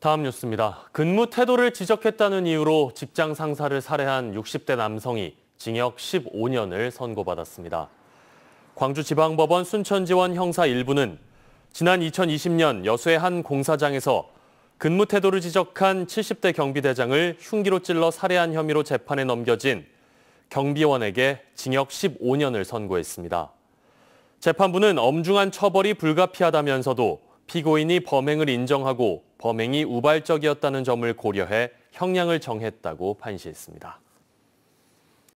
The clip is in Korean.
다음 뉴스입니다. 근무 태도를 지적했다는 이유로 직장 상사를 살해한 60대 남성이 징역 15년을 선고받았습니다. 광주지방법원 순천지원 형사 1부는 지난 2020년 여수의 한 공사장에서 근무 태도를 지적한 70대 경비대장을 흉기로 찔러 살해한 혐의로 재판에 넘겨진 경비원에게 징역 15년을 선고했습니다. 재판부는 엄중한 처벌이 불가피하다면서도 피고인이 범행을 인정하고 범행이 우발적이었다는 점을 고려해 형량을 정했다고 판시했습니다.